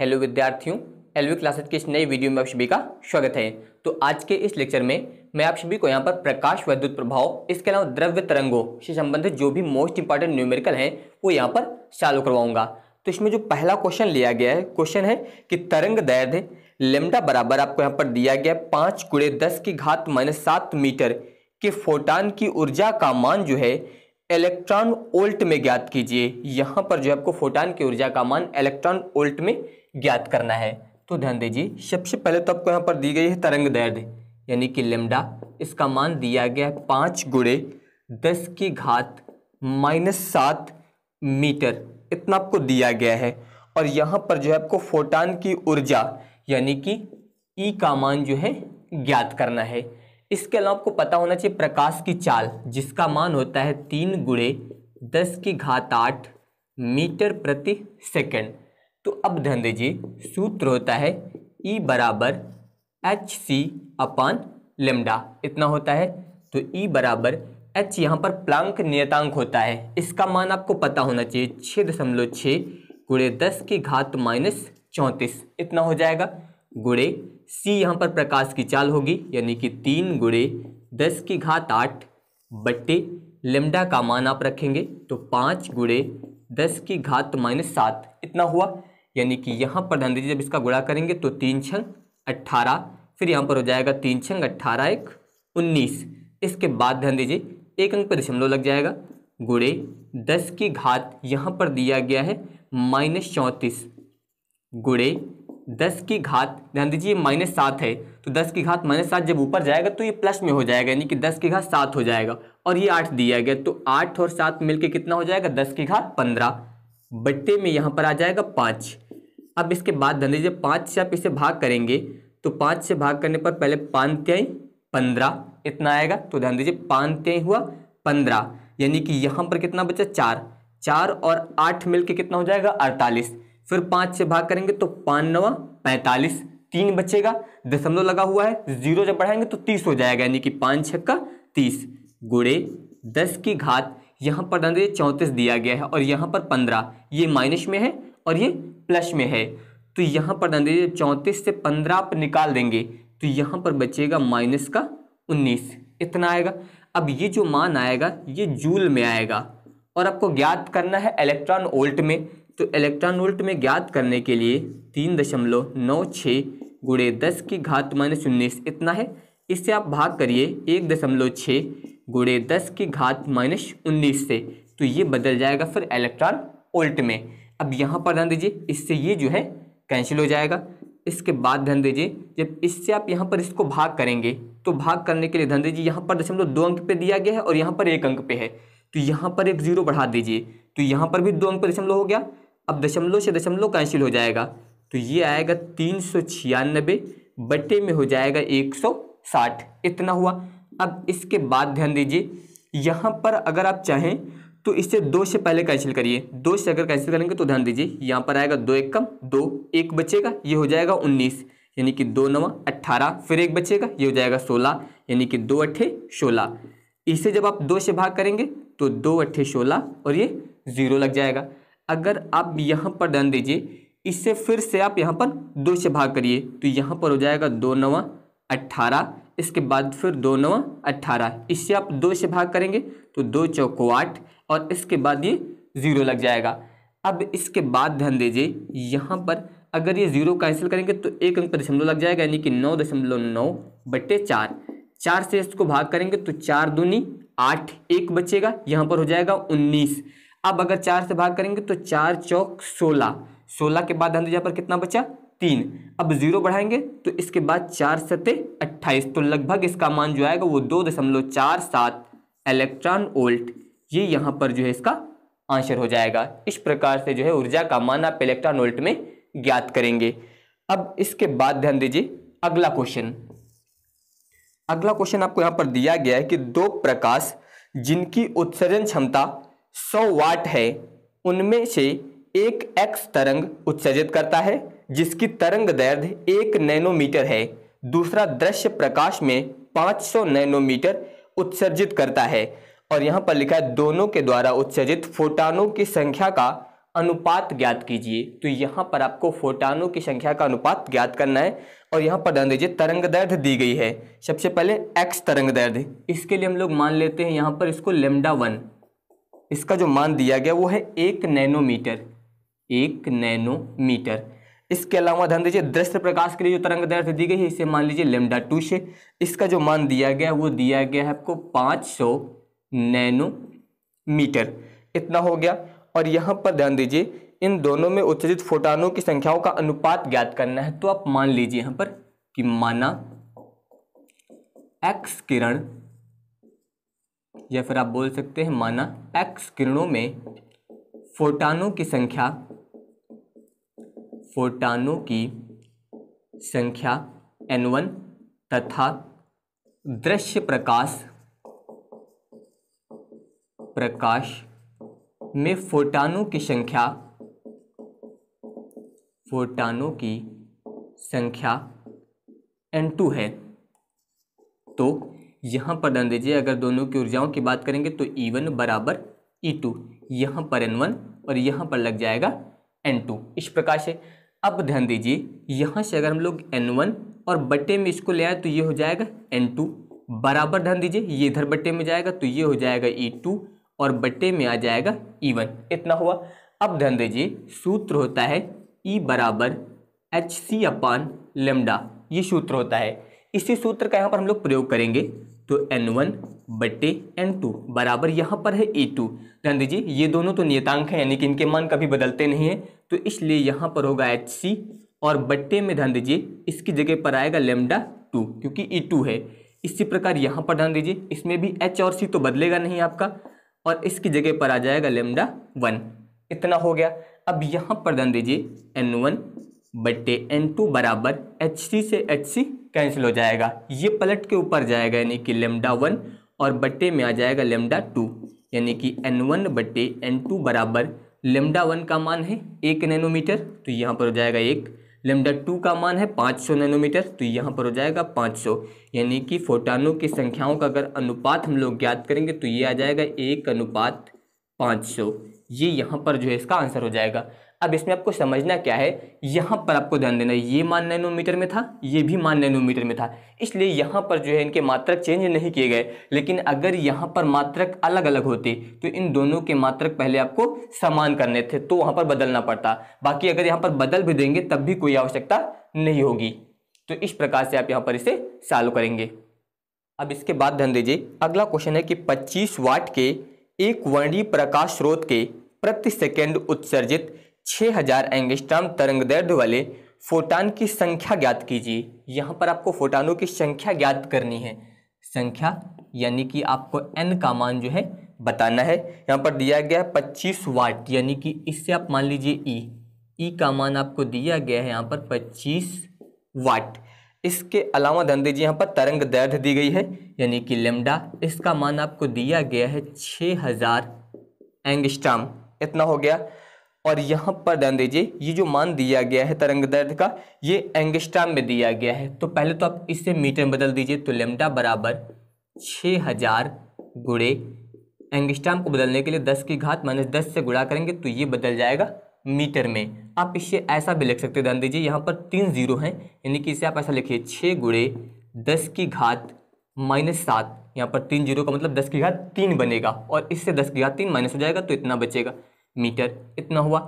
Hello विद्यार्थियों LV classes के इस नए वीडियो में आप सभी का स्वागत है तो आज के इस लेक्चर में मैं आप सभी को यहाँ पर प्रकाश वैद्युत प्रभाव इसके अलावा द्रव्य तरंगों से संबंधित जो भी मोस्ट इंपॉर्टेंट न्यूमेरिकल हैं वो यहाँ पर चालू करवाऊंगा तो इसमें जो पहला क्वेश्चन लिया गया है क्वेश्चन है कि तरंग दैर्ध लेमडा बराबर आपको यहाँ पर दिया गया पाँच कूड़े दस की घात माइनस सात मीटर के फोटान की ऊर्जा का मान जो है इलेक्ट्रॉन ओल्ट में ज्ञात कीजिए यहाँ पर जो है आपको फोटान की ऊर्जा का मान इलेक्ट्रॉन ओल्ट में ज्ञात करना है तो ध्यान दीजिए सबसे पहले तो आपको यहाँ पर दी गई है तरंग दैर्ध्य यानी कि लेमडा इसका मान दिया गया है पाँच गुड़े दस की घात माइनस सात मीटर इतना आपको दिया गया है और यहाँ पर जो है आपको फोटान की ऊर्जा यानी कि ई e का मान जो है ज्ञात करना है इसके अलावा आपको पता होना चाहिए प्रकाश की चाल जिसका मान होता है तीन गुड़े दस की घात आठ मीटर प्रति सेकेंड तो अब ध्यान दीजिए सूत्र होता है E बराबर एच सी अपान लेमडा इतना होता है तो E बराबर एच यहाँ पर प्लांक नियतांक होता है इसका मान आपको पता होना चाहिए छः दशमलव छः गुड़े दस की घात माइनस चौंतीस इतना हो जाएगा गुड़े C यहाँ पर प्रकाश की चाल होगी यानी कि तीन गुड़े दस की घात आठ बट्टे लेमडा का मान आप रखेंगे तो पाँच गुड़े दस की घात माइनस सात इतना हुआ यानी कि यहाँ पर ध्यान दीजिए जब इसका गुणा करेंगे तो तीन छंग अट्ठारह फिर यहाँ पर हो जाएगा तीन छंग अट्ठारह एक उन्नीस इसके बाद ध्यान दीजिए एक अंक पर दशमलव लग जाएगा गुड़े दस की घात यहाँ पर दिया गया है माइनस चौंतीस गुड़े दस की घात ध्यान दीजिए माइनस सात है तो दस की घात माइनस सात जब ऊपर जाएगा तो ये प्लस में हो जाएगा यानी कि दस की घात सात हो जाएगा और ये आठ दिया गया तो आठ और सात मिलकर कितना हो जाएगा दस की घात पंद्रह बट्टे में यहाँ पर आ जाएगा पाँच अब इसके बाद ध्यान दीजिए पाँच से आप इसे भाग करेंगे तो पाँच से भाग करने पर पहले पानत्याय पंद्रह इतना आएगा तो ध्यान दीजिए त्याय हुआ पंद्रह यानी कि यहाँ पर कितना बचा चार चार और आठ मिलके कितना हो जाएगा अड़तालीस फिर पाँच से भाग करेंगे तो पानवा पैंतालीस तीन बचेगा दशमलव लगा हुआ है जीरो जब बढ़ाएंगे तो तीस हो जाएगा यानी कि पाँच छक्का तीस गुड़े दस की घात यहाँ पर ध्यान दीजिए चौंतीस दिया गया है और यहाँ पर पंद्रह ये माइनस में है और ये प्लस में है तो यहाँ पर ध्यान दीजिए चौंतीस से पंद्रह आप निकाल देंगे तो यहाँ पर बचेगा माइनस का उन्नीस इतना आएगा अब ये जो मान आएगा ये जूल में आएगा और आपको ज्ञात करना है इलेक्ट्रॉन वोल्ट में तो इलेक्ट्रॉन वोल्ट में ज्ञात करने के लिए तीन दशमलव नौ छः गुड़े दस की घात माइनस उन्नीस इतना है इससे आप भाग करिए एक दशमलव छः गुड़े दस की घात माइनस उन्नीस से तो ये बदल जाएगा फिर इलेक्ट्रॉन ओल्ट में अब यहाँ पर ध्यान दीजिए इससे ये जो है कैंसिल हो जाएगा इसके बाद ध्यान दीजिए जब इससे आप यहाँ पर इसको भाग करेंगे तो भाग करने के लिए ध्यान दीजिए यहाँ पर दशमलव दो अंक पे दिया गया है और यहाँ पर एक अंक पे है तो यहाँ पर एक जीरो बढ़ा दीजिए तो यहाँ पर भी दो अंक पर दशमलव हो गया अब दशमलव से दशमलव कैंसिल हो जाएगा तो ये आएगा तीन सौ छियानबे बटे में हो जाएगा एक सौ साठ इतना हुआ अब इसके बाद ध्यान दीजिए यहाँ पर अगर आप चाहें तो इसे दो से पहले कैंसिल करिए दो से अगर कैंसिल करेंगे तो ध्यान दीजिए यहाँ पर आएगा दो एक कम दो एक बचेगा ये हो जाएगा उन्नीस यानी कि दो नवा अट्ठारह फिर एक बचेगा ये हो जाएगा सोलह यानी कि दो अट्ठे सोलह इसे जब आप दो से भाग करेंगे तो दो अट्ठे सोलह और ये ज़ीरो लग जाएगा अगर आप यहाँ पर ध्यान दीजिए इससे फिर से आप यहाँ पर दो से भाग करिए तो यहाँ पर हो जाएगा दो नवा अट्ठारह इसके बाद फिर दो नौ अट्ठारह इससे आप दो से भाग करेंगे तो दो चौको आठ और इसके बाद ये ज़ीरो लग जाएगा अब इसके बाद ध्यान दीजिए यहाँ पर अगर ये ज़ीरो कैंसिल करेंगे तो एक अंक पर दशमलव लग जाएगा यानी कि नौ दशमलव नौ बटे चार चार से इसको भाग करेंगे तो चार दूनी आठ एक बचेगा यहाँ पर हो जाएगा उन्नीस अब अगर चार से भाग करेंगे तो चार चौक सोलह सोलह के बाद ध्यान दीजिए यहाँ पर कितना बचा तीन अब जीरो बढ़ाएंगे तो इसके बाद चार सते अट्ठाईस तो लगभग इसका मान जो आएगा वो दो दशमलव चार सात इलेक्ट्रॉन वोल्ट ये यहाँ पर जो है इसका आंसर हो जाएगा इस प्रकार से जो है ऊर्जा का मान आप इलेक्ट्रॉन वोल्ट में ज्ञात करेंगे अब इसके बाद ध्यान दीजिए अगला क्वेश्चन अगला क्वेश्चन आपको यहाँ पर दिया गया है कि दो प्रकाश जिनकी उत्सर्जन क्षमता सौ वाट है उनमें से एक एक्स तरंग उत्सर्जित करता है जिसकी तरंग दैर्ध्य एक नैनोमीटर है दूसरा दृश्य प्रकाश में 500 नैनोमीटर उत्सर्जित करता है और यहाँ पर लिखा है दोनों के द्वारा उत्सर्जित फोटानों की संख्या का अनुपात ज्ञात कीजिए तो यहाँ पर आपको फोटानों की संख्या का अनुपात ज्ञात करना है और यहाँ पर ध्यान दीजिए तरंग दर्द दी गई है सबसे पहले एक्स तरंग दर्द इसके लिए हम लोग मान लेते हैं यहाँ पर इसको लेमडा वन इसका जो मान दिया गया वो है एक नैनोमीटर एक नैनोमीटर इसके अलावा ध्यान दीजिए दृश्य प्रकाश के लिए जो तरंग दर्थ दी गई है इसे मान लीजिए लेमडा टू से इसका जो मान दिया गया है वो दिया गया है आपको पाँच सौ मीटर इतना हो गया और यहाँ पर ध्यान दीजिए इन दोनों में उत्सर्जित फोटानों की संख्याओं का अनुपात ज्ञात करना है तो आप मान लीजिए यहाँ पर कि माना एक्स किरण या फिर आप बोल सकते हैं माना एक्स किरणों में फोटानों की संख्या फोटानों की संख्या एन वन तथा दृश्य प्रकाश प्रकाश में फोटानों की संख्या फोटानों की संख्या एन टू है तो यहाँ पर ध्यान दीजिए अगर दोनों की ऊर्जाओं की बात करेंगे तो ई e वन बराबर ई e टू यहाँ पर एन वन और यहाँ पर लग जाएगा एन टू इस प्रकार से अब ध्यान दीजिए यहाँ से अगर हम लोग एन वन और बट्टे में इसको ले आए तो ये हो जाएगा एन टू बराबर ध्यान दीजिए ये इधर बट्टे में जाएगा तो ये हो जाएगा ई e टू और बट्टे में आ जाएगा ई e वन इतना हुआ अब ध्यान दीजिए सूत्र होता है ई e बराबर एच सी अपान लेमडा ये सूत्र होता है इसी सूत्र का यहाँ पर हम लोग प्रयोग करेंगे तो एन वन बटे एन टू बराबर यहाँ पर है ए टू ध्यान दीजिए ये दोनों तो नियतांक हैं यानी कि इनके मान कभी बदलते नहीं हैं तो इसलिए यहाँ पर होगा एच सी और बट्टे में ध्यान दीजिए इसकी जगह पर आएगा लेमडा टू क्योंकि ई e टू है इसी प्रकार यहाँ पर ध्यान दीजिए इसमें भी एच और सी तो बदलेगा नहीं आपका और इसकी जगह पर आ जाएगा लेमडा वन इतना हो गया अब यहाँ पर ध्यान दीजिए एन वन बटे एन टू बराबर एच सी से एच सी कैंसिल हो जाएगा ये पलट के ऊपर जाएगा यानी कि लेमडा वन और बट्टे में आ जाएगा लेमडा टू यानी कि एन वन बट्टे एन टू बराबर लेमडा वन का मान है एक नैनोमीटर तो यहाँ पर हो जाएगा एक लेमडा टू का मान है पाँच सौ नैनोमीटर तो यहाँ पर हो जाएगा पाँच सौ यानी कि फोटानों की संख्याओं का अगर अनुपात हम लोग ज्ञात करेंगे तो ये आ जाएगा एक अनुपात पाँच सौ ये यहाँ पर जो है इसका आंसर हो जाएगा अब इसमें आपको समझना क्या है यहाँ पर आपको ध्यान देना ये मान नैनोमीटर में था ये भी मान नैनोमीटर में था इसलिए यहाँ पर जो है इनके मात्रक चेंज नहीं किए गए लेकिन अगर यहाँ पर मात्रक अलग अलग होते तो इन दोनों के मात्रक पहले आपको समान करने थे तो वहाँ पर बदलना पड़ता बाकी अगर यहाँ पर बदल भी देंगे तब भी कोई आवश्यकता नहीं होगी तो इस प्रकार से आप यहाँ पर इसे सॉल्व करेंगे अब इसके बाद ध्यान दीजिए अगला क्वेश्चन है कि पच्चीस वाट के एक वर्णीय प्रकाश स्रोत के प्रति सेकेंड उत्सर्जित 6000 एंगस्ट्राम तरंग दर्द वाले फोटान की संख्या ज्ञात कीजिए यहाँ पर आपको फोटानों की संख्या ज्ञात करनी है संख्या यानी कि आपको एन का मान जो है बताना है यहाँ पर दिया गया है पच्चीस वाट यानी कि इससे आप मान लीजिए ई e। ई e का मान आपको दिया गया है यहाँ पर पच्चीस वाट इसके अलावा धन दीजिए यहाँ पर तरंग दर्द दी गई है यानी कि लेमडा इसका मान आपको दिया गया है छः हज़ार एंगस्ट्राम इतना हो गया और यहाँ पर ध्यान दीजिए ये जो मान दिया गया है तरंग दर्द का ये एंगस्ट्राम में दिया गया है तो पहले तो आप इससे मीटर में बदल दीजिए तो लेमडा बराबर छः हजार गुड़े एंगस्ट्राम को बदलने के लिए दस की घात माइनस दस से गुड़ा करेंगे तो ये बदल जाएगा मीटर में आप इसे ऐसा भी लिख सकते ध्यान दीजिए यहाँ पर तीन जीरो हैं यानी कि इसे आप ऐसा लिखिए छः गुड़े दस की घात माइनस सात यहाँ पर तीन जीरो का मतलब दस की घात तीन बनेगा और इससे दस की घात तीन माइनस हो जाएगा तो इतना बचेगा मीटर इतना हुआ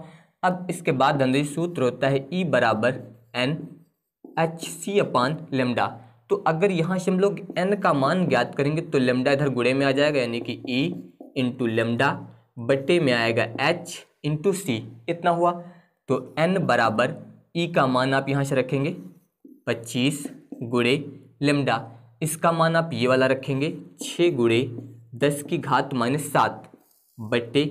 अब इसके बाद धंधे सूत्र होता है ई e बराबर एन एच सी अपान लेमडा तो अगर यहाँ से हम लोग एन का मान ज्ञात करेंगे तो लेमडा इधर गुड़े में आ जाएगा यानी कि ई इंटू लेमडा बटे में आएगा एच इंटू सी इतना हुआ तो एन बराबर ई e का मान आप यहाँ से रखेंगे पच्चीस गुड़े लेमडा इसका मान आप ये वाला रखेंगे छः गुड़े दस की घात माइनस सात बटे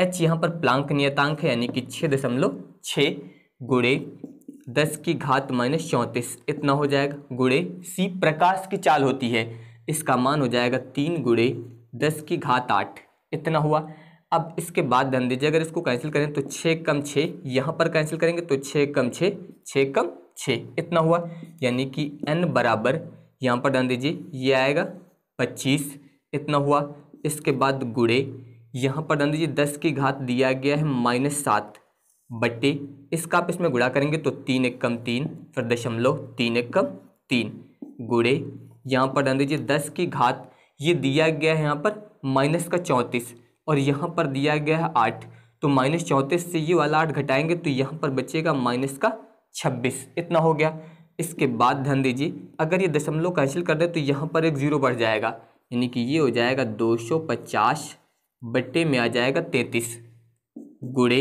एच यहाँ पर प्लांक नियतांक है यानी कि छः दशमलव छः गुड़े दस की घात माइनस चौंतीस इतना हो जाएगा गुड़े सी प्रकाश की चाल होती है इसका मान हो जाएगा तीन गुड़े दस की घात आठ इतना हुआ अब इसके बाद धन दीजिए अगर इसको कैंसिल करें तो छः कम छः यहाँ पर कैंसिल करेंगे तो छः कम छः छः कम छः इतना हुआ यानी कि एन बराबर यहाँ पर धन दीजिए ये आएगा पच्चीस इतना हुआ इसके बाद गुड़े यहाँ पर दंदी दीजिए दस की घात दिया गया है माइनस सात बट्टे इसका आप इसमें गुड़ा करेंगे तो तीन एक कम तीन फिर दशमलव तीन एक कम तीन गुड़े यहाँ पर दंदी दीजिए दस की घात ये दिया गया है यहाँ पर माइनस का चौंतीस और यहाँ पर दिया गया है आठ तो माइनस चौंतीस से ये वाला आठ घटाएंगे तो यहाँ पर बचेगा माइनस का छब्बीस इतना हो गया इसके बाद ध्यान दीजिए अगर ये दशमलव कैंसिल कर दें तो यहाँ पर एक ज़ीरो बढ़ जाएगा यानी कि ये हो जाएगा दो सौ पचास बट्टे में आ जाएगा तैंतीस गुड़े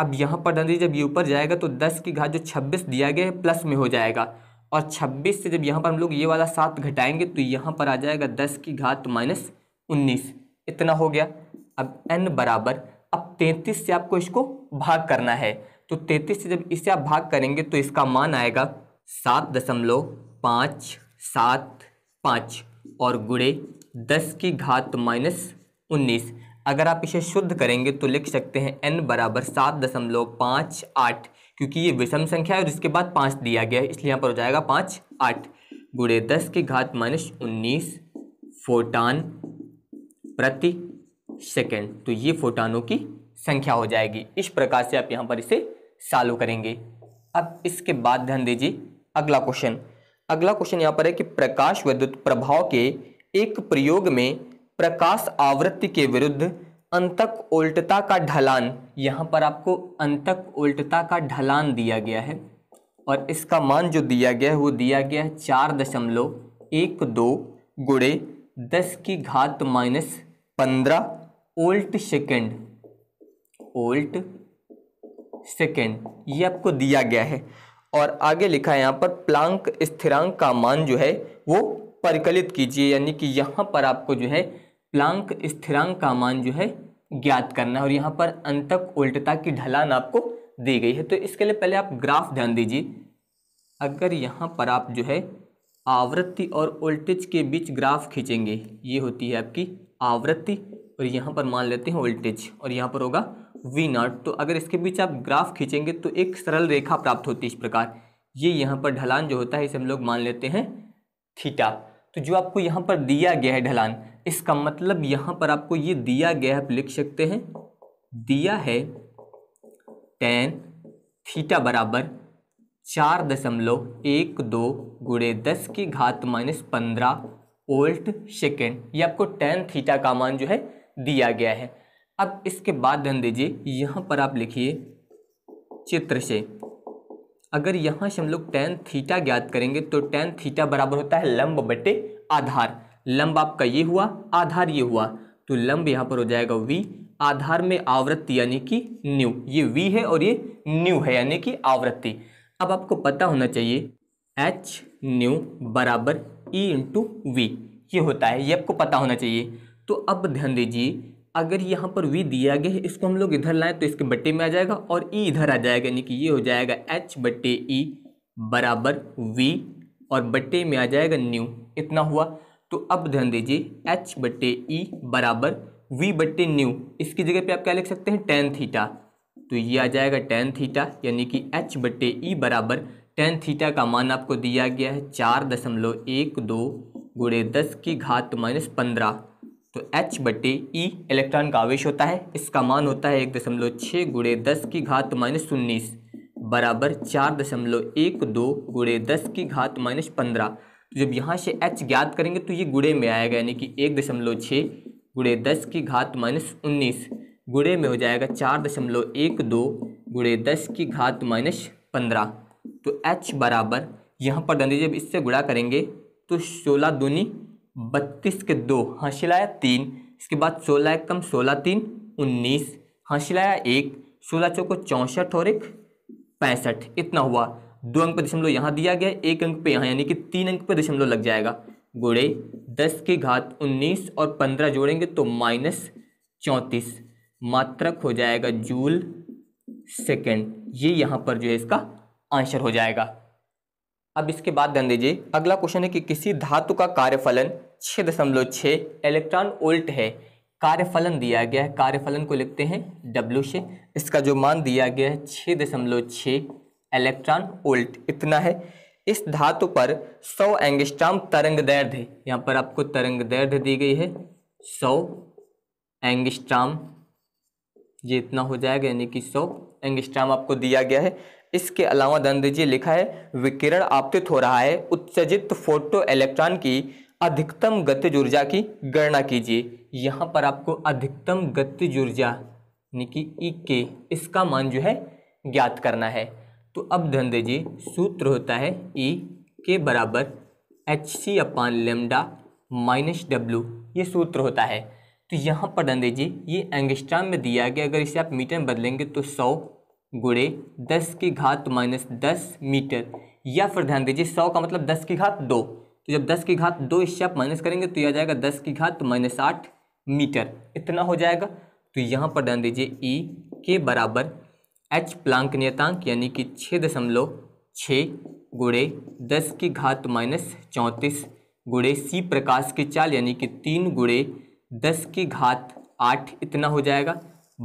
अब यहाँ पर धन जब ये ऊपर जाएगा तो दस की घात जो छब्बीस दिया गया है प्लस में हो जाएगा और छब्बीस से जब यहाँ पर हम लोग ये वाला सात घटाएंगे तो यहाँ पर आ जाएगा दस की घात माइनस उन्नीस इतना हो गया अब एन बराबर अब तैंतीस से आपको इसको भाग करना है तो तैंतीस से जब इसे आप भाग करेंगे तो इसका मान आएगा सात दशमलव पाँच सात पाँच और गुड़े दस की घात माइनस उन्नीस अगर आप इसे शुद्ध करेंगे तो लिख सकते हैं एन बराबर सात दशमलव पाँच आठ क्योंकि ये विषम संख्या है और इसके बाद पाँच दिया गया है इसलिए यहाँ पर हो जाएगा पाँच आठ गुड़े दस की घात माइनस उन्नीस फोटान प्रति सेकेंड तो ये फोटानों की संख्या हो जाएगी इस प्रकार से आप यहाँ पर इसे सालो करेंगे अब इसके बाद ध्यान दीजिए अगला क्वेश्चन अगला क्वेश्चन यहाँ पर है कि प्रकाश विद्युत प्रभाव के एक प्रयोग में प्रकाश आवृत्ति के विरुद्ध अंतक उल्टता का ढलान यहाँ पर आपको अंतक उल्टता का ढलान दिया गया है और इसका मान जो दिया गया है वो दिया गया है चार दशमलव एक दो गुड़े दस की घात माइनस पंद्रह ओल्ट सेकेंड ओल्ट सेकेंड ये आपको दिया गया है और आगे लिखा है यहाँ पर प्लांक स्थिरांक का मान जो है वो परिकलित कीजिए यानी कि यहाँ पर आपको जो है प्लांक स्थिरांक का मान जो है ज्ञात करना है और यहाँ पर अंतक उल्टता की ढलान आपको दी गई है तो इसके लिए पहले आप ग्राफ ध्यान दीजिए अगर यहाँ पर आप जो है आवृत्ति और वोल्टेज के बीच ग्राफ खींचेंगे ये होती है आपकी आवृत्ति और यहाँ पर मान लेते हैं वोल्टेज और यहाँ पर होगा वी नॉट तो अगर इसके बीच आप ग्राफ खींचेंगे तो एक सरल रेखा प्राप्त होती है इस प्रकार ये यहाँ पर ढलान जो होता है इसे हम लोग मान लेते हैं थीटा तो जो आपको यहाँ पर दिया गया है ढलान इसका मतलब यहाँ पर आपको ये दिया गया आप लिख सकते हैं दिया है टेन थीटा बराबर चार दशमलव एक दो गुड़े दस की घात माइनस पंद्रह ओल्ट सेकेंड ये आपको टेन थीटा का मान जो है दिया गया है अब इसके बाद ध्यान दीजिए यहाँ पर आप लिखिए चित्र से अगर यहाँ से हम लोग टेन थीटा ज्ञात करेंगे तो टेन थीटा बराबर होता है लंब बटे आधार लंब आपका ये हुआ आधार ये हुआ तो लंब यहाँ पर हो जाएगा वी आधार में आवृत्ति यानी कि न्यू ये वी है और ये न्यू है यानी कि आवृत्ति अब आपको पता होना चाहिए एच न्यू बराबर ई इंटू वी ये होता है ये आपको पता होना चाहिए तो अब ध्यान दीजिए अगर यहाँ पर वी दिया गया है इसको हम लोग इधर लाएं तो इसके बट्टे में आ जाएगा और ई e इधर आ जाएगा यानी कि ये हो जाएगा एच बट्टे ई e बराबर वी और बट्टे में आ जाएगा न्यू इतना हुआ तो अब ध्यान दीजिए एच बटे ई e बराबर वी बटे न्यू इसकी जगह पे आप क्या लिख सकते हैं टेन थीटा तो ये आ जाएगा टेन थीटा यानी कि एच बटे ई e बराबर टेन थीटा का मान आपको दिया गया है चार दशमलव एक दो गुड़े दस की घात माइनस पंद्रह तो एच बटे ई e इलेक्ट्रॉन का आवेश होता है इसका मान होता है एक दशमलव छः गुड़े दस की घात माइनस उन्नीस बराबर चार दशमलव एक दो गुड़े दस की घात माइनस पंद्रह जब यहाँ से एच ज्ञात करेंगे तो ये गुड़े में आएगा यानी कि एक दशमलव छः गुड़े दस की घात माइनस उन्नीस गुड़े में हो जाएगा चार दशमलव एक दो गुड़े दस की घात माइनस पंद्रह तो एच बराबर यहाँ पर दंडी जब इससे गुड़ा करेंगे तो सोलह दूनी बत्तीस के दो हंसिलाया हाँ, तीन इसके बाद सोलह एक कम सोलह तीन उन्नीस हंसिलाया हाँ, एक सोलह चौको चौंसठ और एक पैंसठ इतना हुआ दो अंक पर दशमलव यहाँ दिया गया एक अंक पे यहाँ यानी कि तीन अंक पर दशमलव लग जाएगा गुड़े दस के घात उन्नीस और पंद्रह जोड़ेंगे तो माइनस चौंतीस मात्रक हो जाएगा जूल सेकेंड ये यहाँ पर जो है इसका आंसर हो जाएगा अब इसके बाद ध्यान दीजिए अगला क्वेश्चन है कि किसी धातु का कार्यफलन छः दशमलव छः इलेक्ट्रॉन वोल्ट है कार्यफलन दिया गया है कार्यफलन को लिखते हैं डब्ल्यू से इसका जो मान दिया गया है छः दशमलव छः इलेक्ट्रॉन वोल्ट इतना है इस धातु पर 100 एंगस्ट्राम तरंग दैर्ध्य यहाँ पर आपको तरंग दैर्ध्य दी गई है 100 एंगस्ट्राम ये इतना हो जाएगा यानी कि 100 एंगस्ट्राम आपको दिया गया है इसके अलावा दन दीजिए लिखा है विकिरण आपतित हो रहा है उत्सर्जित फोटो इलेक्ट्रॉन की अधिकतम गति ऊर्जा की गणना कीजिए यहाँ पर आपको अधिकतम गति ऊर्जा यानी कि ई e के इसका मान जो है ज्ञात करना है तो अब ध्यान दीजिए सूत्र होता है ई e के बराबर एच सी अपान लेमडा माइनस डब्ल्यू ये सूत्र होता है तो यहाँ पर ध्यान दीजिए ये एंगस्ट्राम में दिया गया अगर इसे आप मीटर में बदलेंगे तो सौ गुड़े दस की घात माइनस दस मीटर या फिर ध्यान दीजिए सौ का मतलब दस की घात दो तो जब दस की घात दो इससे आप माइनस करेंगे तो यह आ जाएगा दस की घात माइनस आठ मीटर इतना हो जाएगा तो यहाँ पर ध्यान दीजिए ई के बराबर एच प्लांक नियतांक यानी कि छः दशमलव छः गुड़े दस की घात माइनस चौंतीस गुड़े सी प्रकाश की चाल यानी कि तीन गुड़े दस की घात आठ इतना हो जाएगा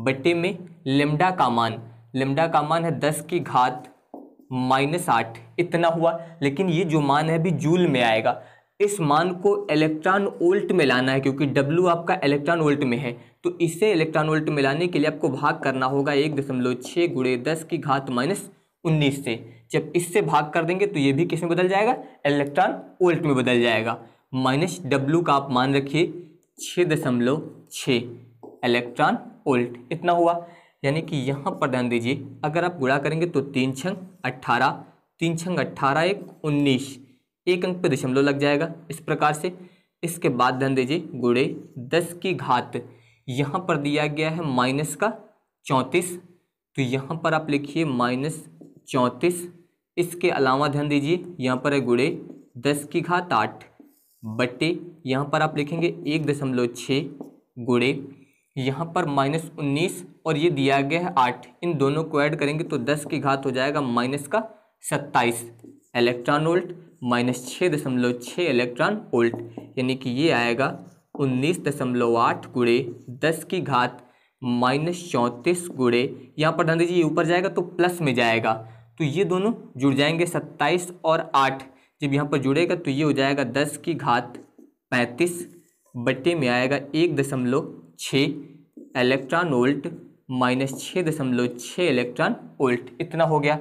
बटे में लेमडा का मान लेमडा का मान है दस की घात माइनस आठ इतना हुआ लेकिन ये जो मान है अभी जूल में आएगा इस मान को इलेक्ट्रॉन वोल्ट में लाना है क्योंकि डब्लू आपका इलेक्ट्रॉन वोल्ट में है तो इससे इलेक्ट्रॉन वोल्ट मिलाने के लिए आपको भाग करना होगा एक दशमलव छः गुड़े दस की घात माइनस उन्नीस से जब इससे भाग कर देंगे तो ये भी किस में बदल जाएगा इलेक्ट्रॉन वोल्ट में बदल जाएगा माइनस डब्लू का आप मान रखिए छः दशमलव छः इलेक्ट्रॉन वोल्ट इतना हुआ यानी कि यहाँ पर ध्यान दीजिए अगर आप गुणा करेंगे तो तीन छंग अट्ठारह तीन छंग अट्ठारह एक उन्नीस एक अंक पे दशमलव लग जाएगा इस प्रकार से इसके बाद ध्यान दीजिए गुड़े दस की घात यहाँ पर दिया गया है माइनस का चौंतीस तो यहाँ पर आप लिखिए माइनस चौंतीस इसके अलावा ध्यान दीजिए यहाँ पर है गुड़े दस की घात आठ बट्टे यहाँ पर आप लिखेंगे एक दशमलव छः गुड़े यहाँ पर माइनस उन्नीस और ये दिया गया है आठ इन दोनों को ऐड करेंगे तो दस की घात हो जाएगा माइनस का सत्ताईस इलेक्ट्रॉन वोल्ट माइनस छः दशमलव छः इलेक्ट्रॉन वोल्ट यानी कि ये आएगा उन्नीस दशमलव आठ गुड़े दस की घात माइनस चौंतीस गुड़े यहाँ पर ध्यान दीजिए ये ऊपर जाएगा तो प्लस में जाएगा तो ये दोनों जुड़ जाएंगे सत्ताईस और आठ जब यहाँ पर जुड़ेगा तो ये हो जाएगा दस की घात पैंतीस बट्टे में आएगा एक दशमलव छः इलेक्ट्रॉन वोल्ट माइनस छः दशमलव छः इलेक्ट्रॉन वोल्ट इतना हो गया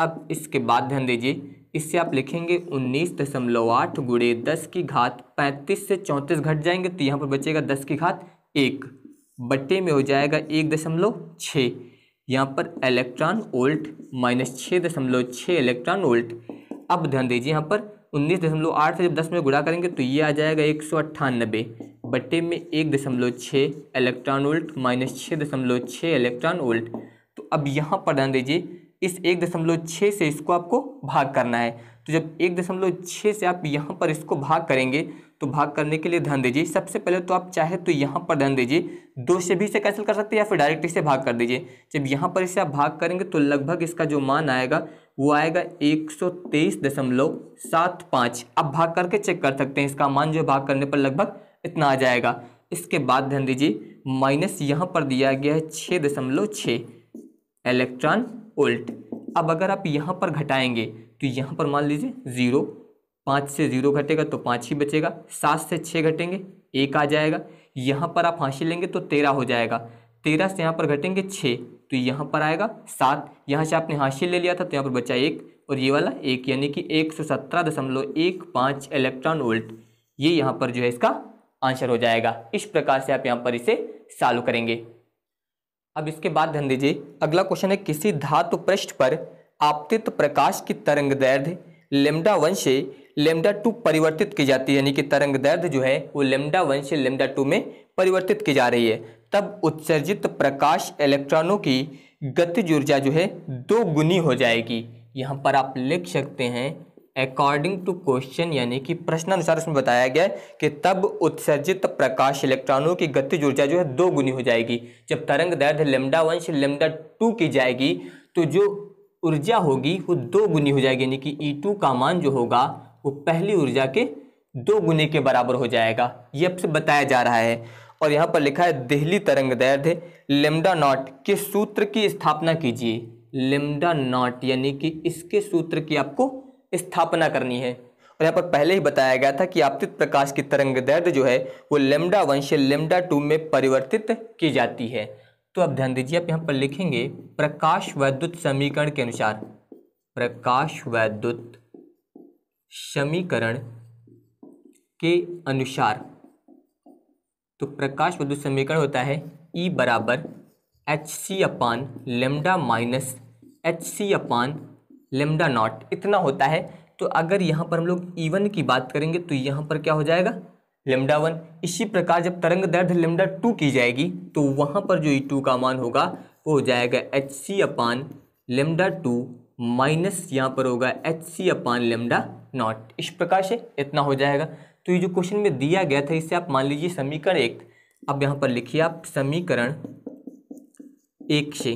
अब इसके बाद ध्यान दीजिए इससे आप लिखेंगे उन्नीस दशमलव आठ गुड़े दस की घात पैंतीस से चौंतीस घट जाएंगे तो यहाँ पर बचेगा दस की घात एक बट्टे में हो जाएगा एक दशमलव छः यहाँ पर इलेक्ट्रॉन वोल्ट माइनस छः दशमलव छः इलेक्ट्रॉन वोल्ट अब ध्यान दीजिए यहाँ पर उन्नीस दशमलव आठ से जब दस में गुड़ा करेंगे तो ये आ जाएगा एक सौ अट्ठानबे बट्टे में एक दशमलव छः इलेक्ट्रॉन वोल्ट माइनस छः दशमलव छः इलेक्ट्रॉन वोल्ट तो अब यहाँ पर ध्यान दीजिए इस एक दशमलव छः से इसको आपको भाग करना है तो जब एक दशमलव छः से आप यहाँ पर इसको भाग करेंगे तो भाग करने के लिए ध्यान दीजिए सबसे पहले तो आप चाहे तो यहाँ पर ध्यान दीजिए दो से भी इसे कैंसिल कर सकते हैं या फिर डायरेक्ट इसे भाग कर दीजिए जब यहाँ पर इसे आप भाग करेंगे तो लगभग इसका जो मान आएगा वो आएगा एक सौ तेईस दशमलव सात पाँच आप भाग करके चेक कर सकते हैं इसका मान जो भाग करने पर लगभग इतना आ जाएगा इसके बाद ध्यान दीजिए माइनस यहाँ पर दिया गया है छः दशमलव छः इलेक्ट्रॉन उल्ट अब अगर आप यहाँ पर घटाएंगे तो यहाँ पर मान लीजिए ज़ीरो पाँच से ज़ीरो घटेगा तो पाँच ही बचेगा सात से छः घटेंगे एक आ जाएगा यहाँ पर आप हाँसी लेंगे तो तेरह हो जाएगा तेरह से यहाँ पर घटेंगे छः तो यहाँ पर आएगा सात यहाँ से आपने हाँसी ले लिया था तो यहाँ पर बचा एक और ये वाला एक यानी कि एक सौ सत्रह दशमलव एक पाँच इलेक्ट्रॉन वोल्ट ये यहाँ पर जो है इसका आंसर हो जाएगा इस प्रकार से आप यहाँ पर इसे सॉल्व करेंगे अब इसके बाद ध्यान दीजिए अगला क्वेश्चन है किसी धातु पृष्ठ पर आपतित प्रकाश की तरंग दैर्ध्य लेमडा वन से लेमडा टू परिवर्तित की जाती है यानी कि तरंग दैर्ध्य जो है वो लेमडा वन से लेमडा टू में परिवर्तित की जा रही है तब उत्सर्जित प्रकाश इलेक्ट्रॉनों की गतिज ऊर्जा जो है दो गुनी हो जाएगी यहाँ पर आप लिख सकते हैं अकॉर्डिंग टू क्वेश्चन यानी कि प्रश्न अनुसार उसमें बताया गया है कि तब उत्सर्जित प्रकाश इलेक्ट्रॉनों की गतिज ऊर्जा जो है दो गुनी हो जाएगी जब तरंग दैर्ध्य लेमडा वन से लेमडा टू की जाएगी तो जो ऊर्जा होगी वो दो गुनी हो जाएगी यानी कि ई e टू का मान जो होगा वो पहली ऊर्जा के दो गुने के बराबर हो जाएगा ये आपसे बताया जा रहा है और यहाँ पर लिखा है दिल्ली तरंग दैर्ध्य लेमडा नॉट के सूत्र की स्थापना कीजिए लेमडा नॉट यानी कि इसके सूत्र की आपको स्थापना करनी है और यहाँ पर पहले ही बताया गया था कि आपतित प्रकाश की तरंग दर्द जो है वो लेमडा वन से लेमडा टू में परिवर्तित की जाती है तो आप ध्यान दीजिए आप यहाँ पर लिखेंगे प्रकाश वैद्युत समीकरण के अनुसार प्रकाश वैद्युत समीकरण के अनुसार तो प्रकाश वैद्युत समीकरण होता है ई e बराबर एच सी अपान लेमडा माइनस एच सी अपान लेमडा नॉट इतना होता है तो अगर यहाँ पर हम लोग ईवन की बात करेंगे तो यहाँ पर क्या हो जाएगा लेमडा वन इसी प्रकार जब तरंग दर्द लेमडा टू की जाएगी तो वहाँ पर जो ई e टू का मान होगा वो हो जाएगा एच सी अपान लेमडा टू माइनस यहाँ पर होगा एच सी अपान लेमडा नॉट इस प्रकार से इतना हो जाएगा तो ये जो क्वेश्चन में दिया गया था इसे आप मान लीजिए समीकरण एक अब यहाँ पर लिखिए आप समीकरण एक से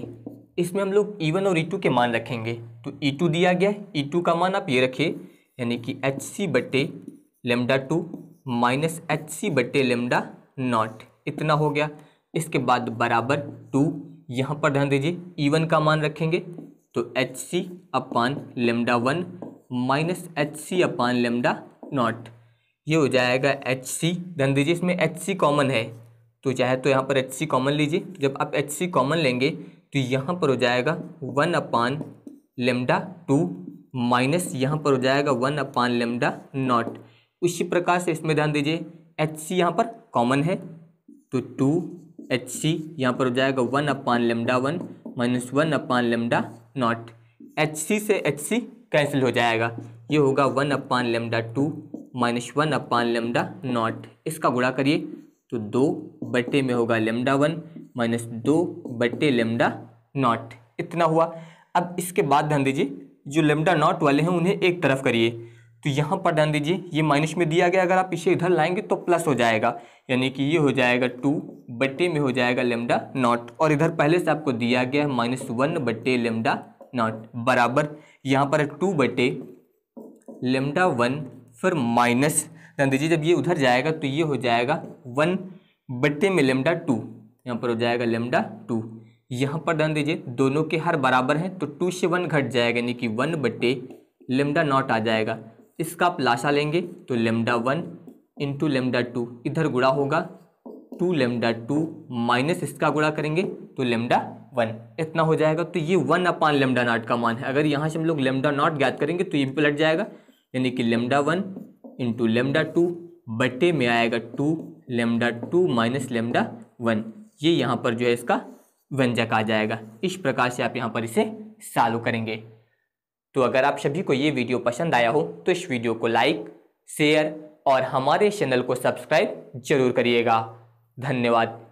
इसमें हम लोग ई e वन और ई e टू के मान रखेंगे तो ई e टू दिया गया है ई टू का मान आप ये रखिए यानी कि एच सी बटे lambda two minus H C बटे लेमडा नॉट इतना हो गया इसके बाद बराबर टू यहाँ पर ध्यान दीजिए ई वन का मान रखेंगे तो एच सी अपान lambda one minus H C अपान लेमडा नॉट ये हो जाएगा एच सी ध्यान दीजिए इसमें एच सी कॉमन है तो चाहे तो यहाँ पर एच सी कॉमन लीजिए जब आप एच सी कॉमन लेंगे तो यहाँ पर हो जाएगा वन अपान लेमडा टू माइनस यहाँ पर हो जाएगा वन अपान लेमडा नॉट उसी प्रकार से इसमें ध्यान दीजिए एच सी यहाँ पर कॉमन है तो टू एच सी यहाँ पर हो जाएगा वन अपान लेमडा वन माइनस वन अपान लेमडा नॉट एच सी से एच सी कैंसिल हो जाएगा ये होगा वन अपान लेमडा टू माइनस वन अपान लेमडा नॉट इसका गुड़ा करिए तो दो बटे में होगा लेमडा वन माइनस दो बटे लेमडा नॉट इतना हुआ अब इसके बाद ध्यान दीजिए जो लेमडा नॉट वाले हैं उन्हें एक तरफ करिए तो यहाँ पर ध्यान दीजिए ये माइनस में दिया गया अगर आप इसे इधर लाएंगे तो प्लस हो जाएगा यानी कि ये हो जाएगा टू बटे में हो जाएगा लेमडा नॉट और इधर पहले से आपको दिया गया है माइनस वन बटे लेमडा नॉट बराबर यहाँ पर टू बटे लेमडा वन फिर माइनस ध्यान दीजिए जब ये उधर जाएगा तो ये हो जाएगा वन बटे में लेमडा टू यहाँ पर हो जाएगा लेमडा टू यहाँ पर ध्यान दीजिए दोनों के हर बराबर हैं तो टू से वन घट जाएगा यानी कि वन बटे लेमडा नॉट आ जाएगा इसका आप लाशा लेंगे तो lambda one into lambda two इधर गुड़ा होगा टू लेमडा टू माइनस इसका गुड़ा करेंगे तो लेमडा वन इतना हो जाएगा तो ये वन अपान लेमडा नॉट का मान है अगर यहाँ से हम लोग लेमडा नॉट ज्ञात करेंगे तो ये पलट जाएगा यानी कि lambda one into lambda two बटे में आएगा two lambda two minus lambda one ये यहाँ पर जो है इसका व्यंजक आ जाएगा इस प्रकार से आप यहाँ पर इसे सालू करेंगे तो अगर आप सभी को ये वीडियो पसंद आया हो तो इस वीडियो को लाइक शेयर और हमारे चैनल को सब्सक्राइब जरूर करिएगा धन्यवाद